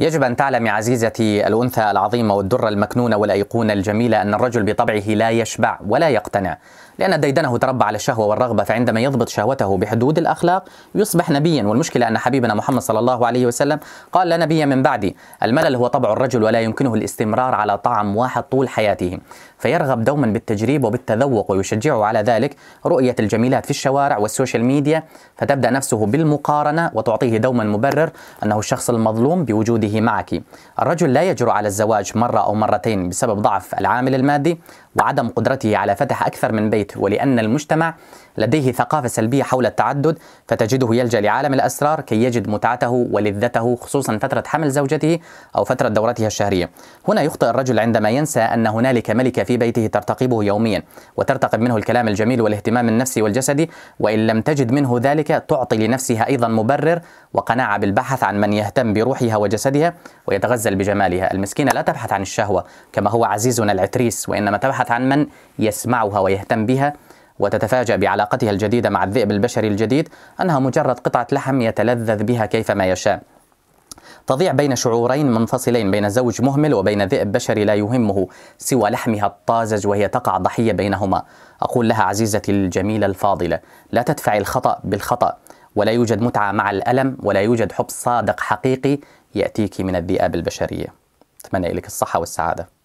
يجب أن تعلم يا عزيزتي الأنثى العظيمة والدرة المكنونة والأيقونة الجميلة أن الرجل بطبعه لا يشبع ولا يقتنع لأن ديدنه تربى على الشهوة والرغبة فعندما يضبط شهوته بحدود الأخلاق يصبح نبيا والمشكلة أن حبيبنا محمد صلى الله عليه وسلم قال لا نبي من بعدي الملل هو طبع الرجل ولا يمكنه الاستمرار على طعم واحد طول حياته فيرغب دوما بالتجريب وبالتذوق ويشجعه على ذلك رؤية الجميلات في الشوارع والسوشيال ميديا فتبدأ نفسه بالمقارنة وتعطيه دوما مبرر أنه الشخص المظلوم بوجوده به معك الرجل لا يجرؤ على الزواج مرة أو مرتين بسبب ضعف العامل المادي وعدم قدرته على فتح أكثر من بيت ولأن المجتمع لديه ثقافة سلبية حول التعدد فتجده يلجأ لعالم الأسرار كي يجد متعته ولذته خصوصا فترة حمل زوجته أو فترة دورتها الشهرية هنا يخطئ الرجل عندما ينسى أن هنالك ملكة في بيته ترتقبه يوميا وترتقب منه الكلام الجميل والاهتمام النفسي والجسدي وإن لم تجد منه ذلك تعطي لنفسها أيضا مبرر وقناعة بالبحث عن من يهتم بروحها وجسدها ويتغزل بجمالها المسكينة لا تبحث عن الشهوة كما هو عزيزنا العتريس وإنما تبحث تبحث عن من يسمعها ويهتم بها وتتفاجأ بعلاقتها الجديدة مع الذئب البشري الجديد أنها مجرد قطعة لحم يتلذذ بها كيفما يشاء تضيع بين شعورين منفصلين بين زوج مهمل وبين ذئب بشري لا يهمه سوى لحمها الطازج وهي تقع ضحية بينهما أقول لها عزيزتي الجميلة الفاضلة لا تدفع الخطأ بالخطأ ولا يوجد متعة مع الألم ولا يوجد حب صادق حقيقي يأتيك من الذئاب البشرية أتمنى لك الصحة والسعادة